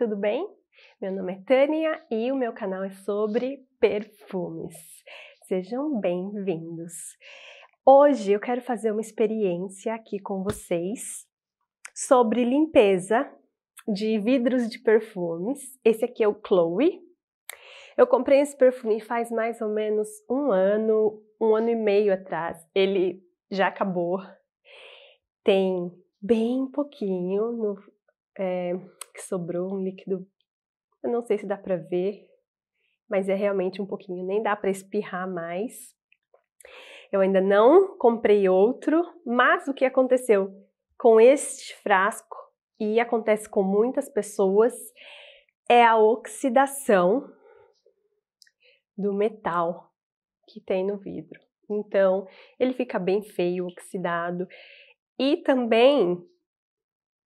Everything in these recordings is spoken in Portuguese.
tudo bem? Meu nome é Tânia e o meu canal é sobre perfumes. Sejam bem-vindos! Hoje eu quero fazer uma experiência aqui com vocês sobre limpeza de vidros de perfumes. Esse aqui é o Chloe. Eu comprei esse perfume faz mais ou menos um ano, um ano e meio atrás. Ele já acabou. Tem bem pouquinho no, é, que sobrou, um líquido. Eu não sei se dá para ver, mas é realmente um pouquinho, nem dá para espirrar mais. Eu ainda não comprei outro, mas o que aconteceu com este frasco e acontece com muitas pessoas é a oxidação do metal que tem no vidro. Então, ele fica bem feio, oxidado. E também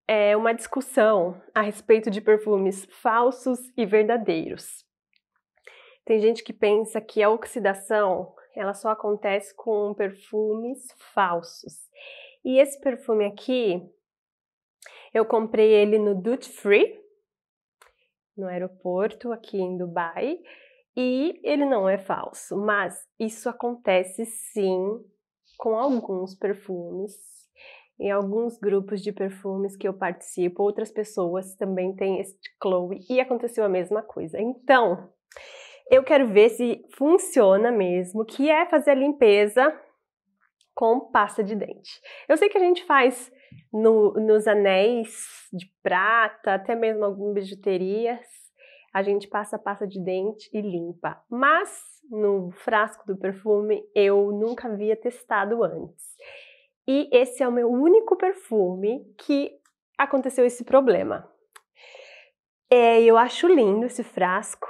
é, uma discussão a respeito de perfumes falsos e verdadeiros. Tem gente que pensa que a oxidação ela só acontece com perfumes falsos. E esse perfume aqui, eu comprei ele no Duty Free, no aeroporto aqui em Dubai, e ele não é falso, mas isso acontece sim com alguns perfumes em alguns grupos de perfumes que eu participo, outras pessoas também têm este Chloe e aconteceu a mesma coisa. Então, eu quero ver se funciona mesmo, que é fazer a limpeza com pasta de dente. Eu sei que a gente faz no, nos anéis de prata, até mesmo algumas bijuterias, a gente passa pasta de dente e limpa. Mas no frasco do perfume eu nunca havia testado antes. E esse é o meu único perfume que aconteceu esse problema. É, eu acho lindo esse frasco.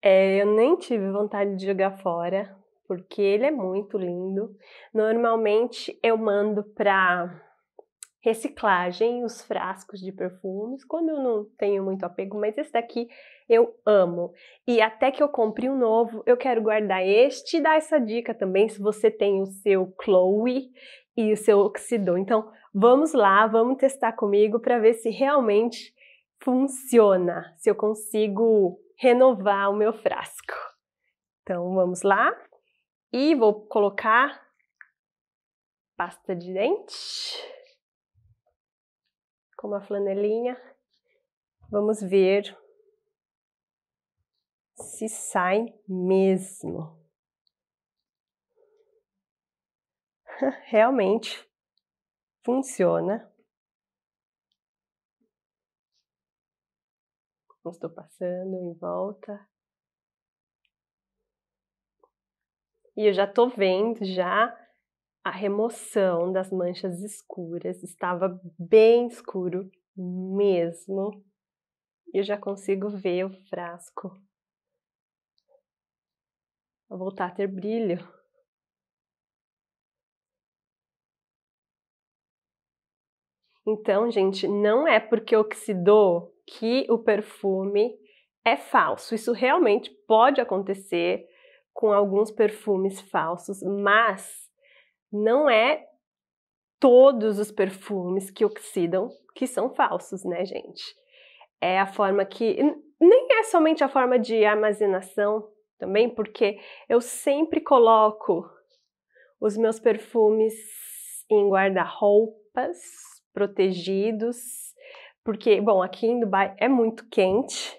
É, eu nem tive vontade de jogar fora, porque ele é muito lindo. Normalmente eu mando para reciclagem os frascos de perfumes, quando eu não tenho muito apego, mas esse daqui eu amo. E até que eu compre um novo, eu quero guardar este e dar essa dica também, se você tem o seu Chloe e o seu oxidou. Então, vamos lá, vamos testar comigo para ver se realmente funciona, se eu consigo renovar o meu frasco. Então, vamos lá. E vou colocar pasta de dente com uma flanelinha. Vamos ver se sai mesmo. realmente funciona. Estou passando em volta. E eu já estou vendo já a remoção das manchas escuras. Estava bem escuro mesmo. E eu já consigo ver o frasco. Vou voltar a ter brilho. Então, gente, não é porque oxidou que o perfume é falso. Isso realmente pode acontecer com alguns perfumes falsos, mas não é todos os perfumes que oxidam que são falsos, né, gente? É a forma que nem é somente a forma de armazenação também, porque eu sempre coloco os meus perfumes em guarda-roupas protegidos, porque, bom, aqui em Dubai é muito quente.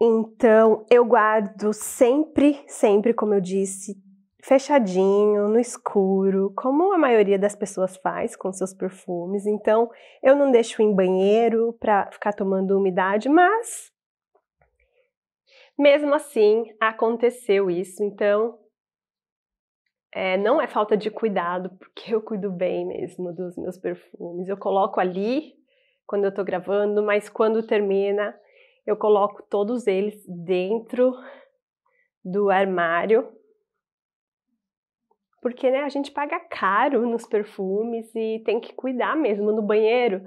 Então, eu guardo sempre, sempre, como eu disse, fechadinho, no escuro, como a maioria das pessoas faz com seus perfumes. Então, eu não deixo em banheiro para ficar tomando umidade, mas mesmo assim aconteceu isso. Então, é, não é falta de cuidado, porque eu cuido bem mesmo dos meus perfumes. Eu coloco ali quando eu tô gravando, mas quando termina, eu coloco todos eles dentro do armário. Porque né, a gente paga caro nos perfumes e tem que cuidar mesmo no banheiro.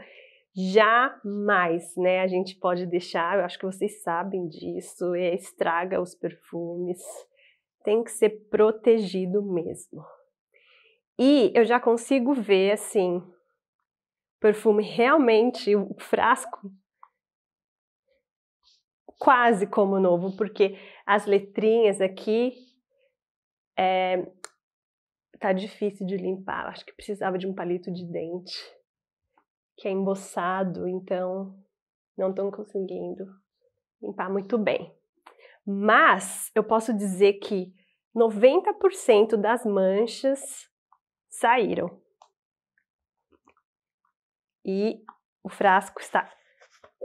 Jamais, né? A gente pode deixar, eu acho que vocês sabem disso, é, estraga os perfumes tem que ser protegido mesmo. E eu já consigo ver assim, perfume realmente, o frasco quase como novo, porque as letrinhas aqui é, tá difícil de limpar. Acho que precisava de um palito de dente que é emboçado, então não estão conseguindo limpar muito bem. Mas eu posso dizer que 90% das manchas saíram. E o frasco está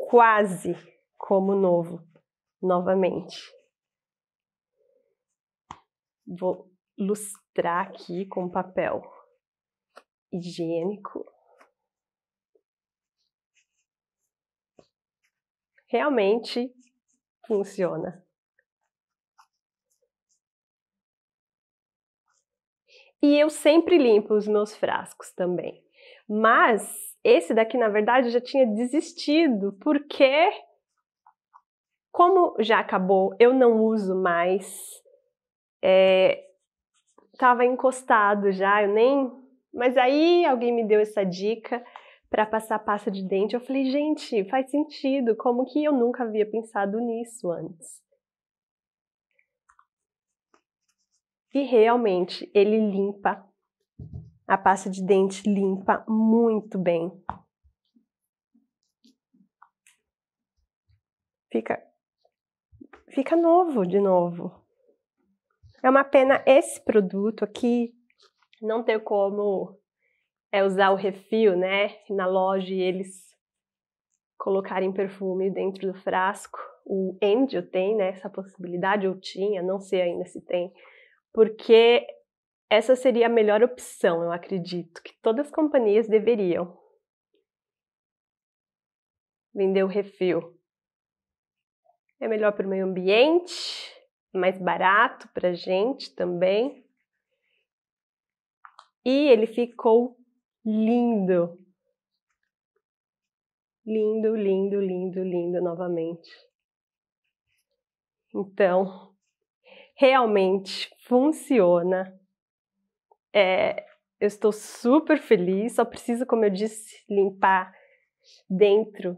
quase como novo novamente. Vou lustrar aqui com papel higiênico. Realmente funciona. E eu sempre limpo os meus frascos também. Mas esse daqui, na verdade, eu já tinha desistido, porque como já acabou, eu não uso mais. É, tava encostado já, eu nem. Mas aí alguém me deu essa dica para passar pasta de dente. Eu falei, gente, faz sentido, como que eu nunca havia pensado nisso antes? E realmente ele limpa, a pasta de dente limpa muito bem. Fica, fica novo de novo. É uma pena esse produto aqui não ter como é, usar o refil, né? Na loja eles colocarem perfume dentro do frasco. O Angel tem né, essa possibilidade, ou tinha, não sei ainda se tem porque essa seria a melhor opção, eu acredito, que todas as companhias deveriam. Vender o refil. É melhor para o meio ambiente, mais barato para a gente também. E ele ficou lindo. Lindo, lindo, lindo, lindo novamente. Então, realmente funciona. É, eu estou super feliz, só preciso, como eu disse, limpar dentro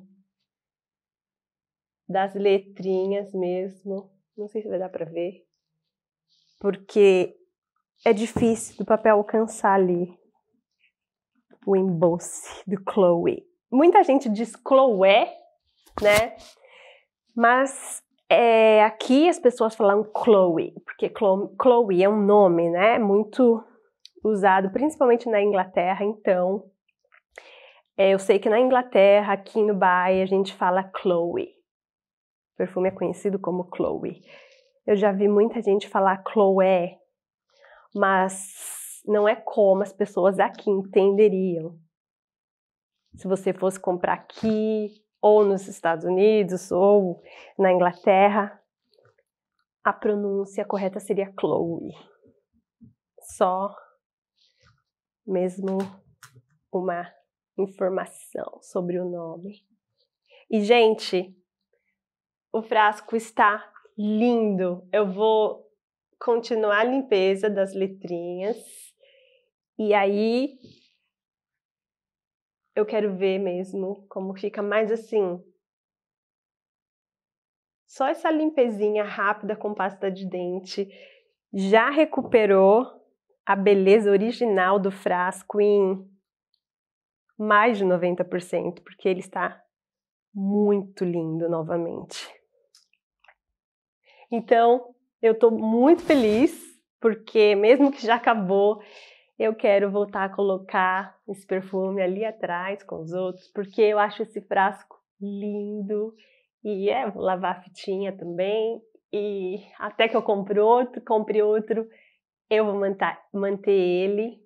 das letrinhas mesmo. Não sei se vai dar para ver, porque é difícil do papel alcançar ali o embolse do Chloe. Muita gente diz Chloé, né? Mas é, aqui as pessoas falam Chloe, porque Chloe é um nome, né? Muito usado, principalmente na Inglaterra. Então, é, eu sei que na Inglaterra, aqui no Dubai, a gente fala Chloe. O perfume é conhecido como Chloe. Eu já vi muita gente falar Chloe, mas não é como as pessoas aqui entenderiam. Se você fosse comprar aqui, ou nos Estados Unidos, ou na Inglaterra, a pronúncia correta seria Chloe. Só mesmo uma informação sobre o nome. E, gente, o frasco está lindo. Eu vou continuar a limpeza das letrinhas. E aí, eu quero ver mesmo como fica mais assim. Só essa limpezinha rápida com pasta de dente já recuperou a beleza original do frasco em mais de 90%, porque ele está muito lindo novamente. Então, eu estou muito feliz, porque mesmo que já acabou, eu quero voltar a colocar esse perfume ali atrás com os outros, porque eu acho esse frasco lindo. E é, vou lavar a fitinha também. E até que eu compre outro, compre outro, eu vou manter, manter ele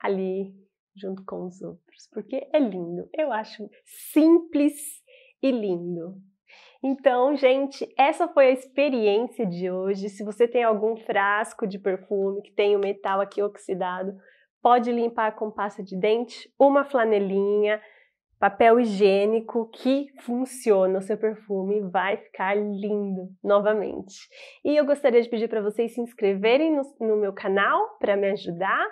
ali junto com os outros, porque é lindo. Eu acho simples e lindo. Então, gente, essa foi a experiência de hoje. Se você tem algum frasco de perfume que tem o metal aqui oxidado, pode limpar com pasta de dente, uma flanelinha, papel higiênico que funciona. O seu perfume vai ficar lindo novamente. E eu gostaria de pedir para vocês se inscreverem no, no meu canal para me ajudar,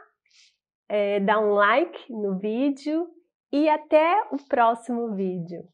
é, dar um like no vídeo e até o próximo vídeo.